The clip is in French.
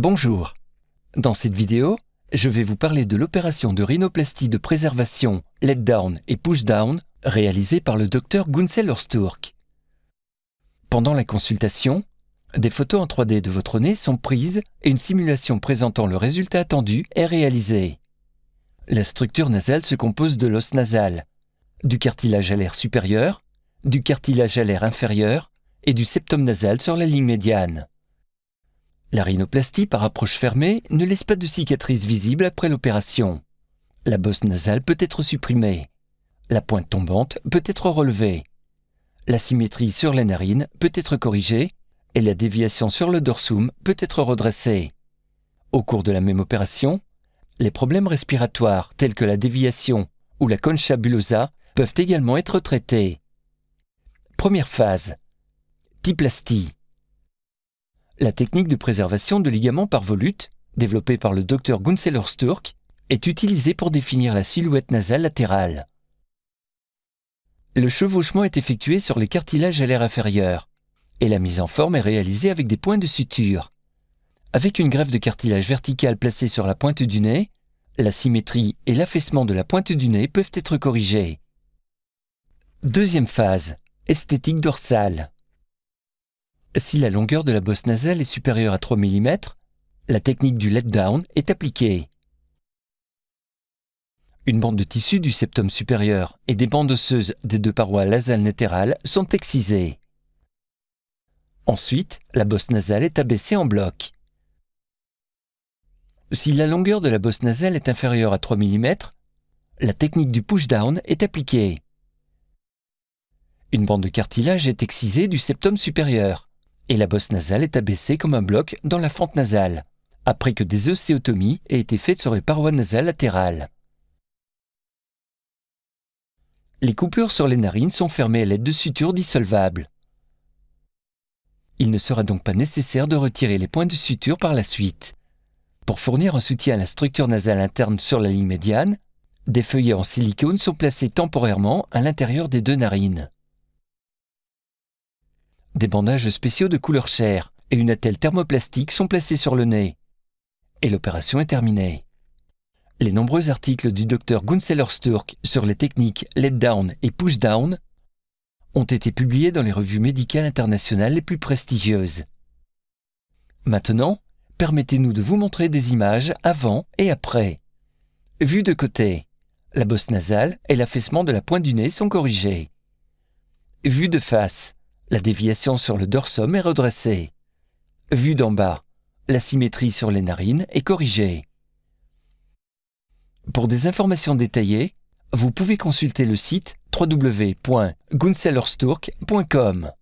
Bonjour. Dans cette vidéo, je vais vous parler de l'opération de rhinoplastie de préservation down et push down réalisée par le docteur Gunzel Orsturk. Pendant la consultation, des photos en 3D de votre nez sont prises et une simulation présentant le résultat attendu est réalisée. La structure nasale se compose de l'os nasal, du cartilage alaire supérieur, du cartilage alaire inférieur et du septum nasal sur la ligne médiane. La rhinoplastie par approche fermée ne laisse pas de cicatrice visible après l'opération. La bosse nasale peut être supprimée. La pointe tombante peut être relevée. La symétrie sur les narines peut être corrigée et la déviation sur le dorsum peut être redressée. Au cours de la même opération, les problèmes respiratoires tels que la déviation ou la conchabulosa peuvent également être traités. Première phase. Tiplastie. La technique de préservation de ligaments par volute, développée par le docteur Gunzeller Sturck, est utilisée pour définir la silhouette nasale latérale. Le chevauchement est effectué sur les cartilages à l'air inférieur et la mise en forme est réalisée avec des points de suture. Avec une greffe de cartilage vertical placée sur la pointe du nez, la symétrie et l'affaissement de la pointe du nez peuvent être corrigés. Deuxième phase, esthétique dorsale. Si la longueur de la bosse nasale est supérieure à 3 mm, la technique du letdown est appliquée. Une bande de tissu du septum supérieur et des bandes osseuses des deux parois nasales latérales sont excisées. Ensuite, la bosse nasale est abaissée en bloc. Si la longueur de la bosse nasale est inférieure à 3 mm, la technique du push-down est appliquée. Une bande de cartilage est excisée du septum supérieur et la bosse nasale est abaissée comme un bloc dans la fente nasale, après que des ostéotomies aient été faites sur les parois nasales latérales. Les coupures sur les narines sont fermées à l'aide de sutures dissolvables. Il ne sera donc pas nécessaire de retirer les points de suture par la suite. Pour fournir un soutien à la structure nasale interne sur la ligne médiane, des feuillets en silicone sont placés temporairement à l'intérieur des deux narines. Des bandages spéciaux de couleur chair et une attelle thermoplastique sont placés sur le nez. Et l'opération est terminée. Les nombreux articles du docteur gunzeler Sturck sur les techniques let-down et push-down ont été publiés dans les revues médicales internationales les plus prestigieuses. Maintenant, permettez-nous de vous montrer des images avant et après. Vue de côté, la bosse nasale et l'affaissement de la pointe du nez sont corrigés. Vue de face, la déviation sur le dorsum est redressée. Vue d'en bas, la symétrie sur les narines est corrigée. Pour des informations détaillées, vous pouvez consulter le site www.gunsellersturk.com.